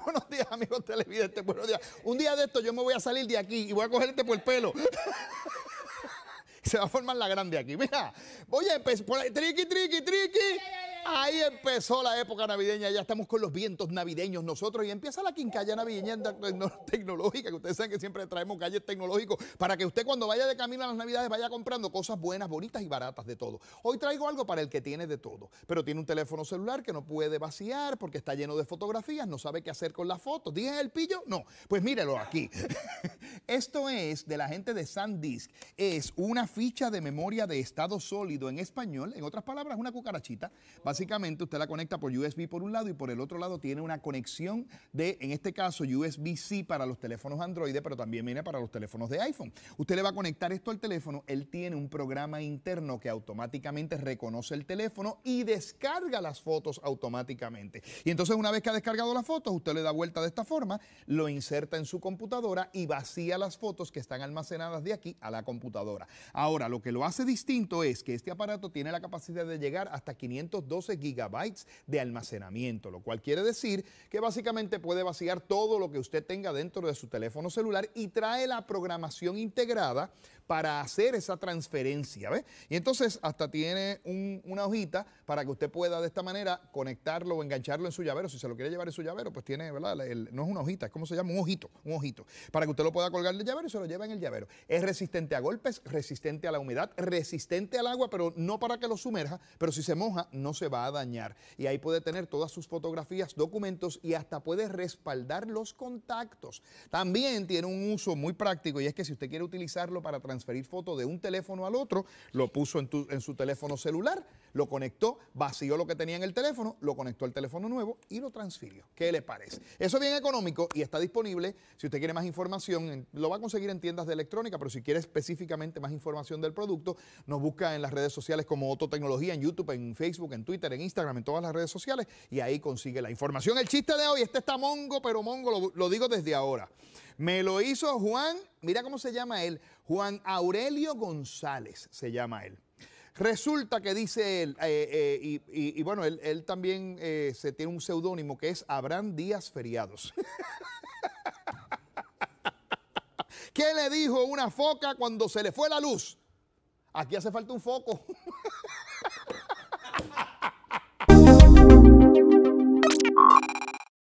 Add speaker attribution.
Speaker 1: buenos días, amigos televidentes. Buenos días. Un día de esto yo me voy a salir de aquí y voy a cogerte por el pelo. Se va a formar la grande aquí. Mira, a empezar por ahí, triqui, triqui, triqui. Ahí empezó la época navideña, ya estamos con los vientos navideños nosotros y empieza la quincalla navideña tecnológica, que ustedes saben que siempre traemos calles tecnológicos para que usted cuando vaya de camino a las navidades vaya comprando cosas buenas, bonitas y baratas de todo. Hoy traigo algo para el que tiene de todo, pero tiene un teléfono celular que no puede vaciar porque está lleno de fotografías, no sabe qué hacer con las fotos. ¿Dije el pillo? No, pues mírelo aquí. Esto es de la gente de SanDisk, es una ficha de memoria de estado sólido en español, en otras palabras, una cucarachita básicamente usted la conecta por USB por un lado y por el otro lado tiene una conexión de, en este caso, USB-C para los teléfonos Android, pero también viene para los teléfonos de iPhone. Usted le va a conectar esto al teléfono, él tiene un programa interno que automáticamente reconoce el teléfono y descarga las fotos automáticamente. Y entonces una vez que ha descargado las fotos, usted le da vuelta de esta forma, lo inserta en su computadora y vacía las fotos que están almacenadas de aquí a la computadora. Ahora, lo que lo hace distinto es que este aparato tiene la capacidad de llegar hasta 512 gigabytes de almacenamiento, lo cual quiere decir que básicamente puede vaciar todo lo que usted tenga dentro de su teléfono celular y trae la programación integrada para hacer esa transferencia. Y entonces hasta tiene una hojita para que usted pueda de esta manera conectarlo o engancharlo en su llavero. Si se lo quiere llevar en su llavero, pues tiene, ¿verdad? no es una hojita, es como se llama, un ojito, un ojito. Para que usted lo pueda colgar del llavero y se lo lleve en el llavero. Es resistente a golpes, resistente a la humedad, resistente al agua, pero no para que lo sumerja, pero si se moja, no se va va a dañar. Y ahí puede tener todas sus fotografías, documentos y hasta puede respaldar los contactos. También tiene un uso muy práctico y es que si usted quiere utilizarlo para transferir fotos de un teléfono al otro, lo puso en, su teléfono celular, lo conectó, vació lo que tenía en el teléfono, lo conectó al teléfono nuevo y lo transfirió. ¿Qué le parece? Eso es bien económico y está disponible. Si usted quiere más información, lo va a conseguir en tiendas de electrónica, pero si quiere específicamente más información del producto, nos busca en las redes sociales como Ototecnología, en YouTube, en Facebook, en Twitter en Instagram, en todas las redes sociales y ahí consigue la información. El chiste de hoy, este está mongo, pero mongo lo, digo desde ahora. Me lo hizo Juan, mira cómo se llama él, Juan Aurelio González se llama él. Resulta que dice él, eh, eh, y, bueno, él, también eh, se tiene un seudónimo que es Abraham Díaz Feriados. ¿Qué le dijo una foca cuando se le fue la luz? Aquí hace falta un foco.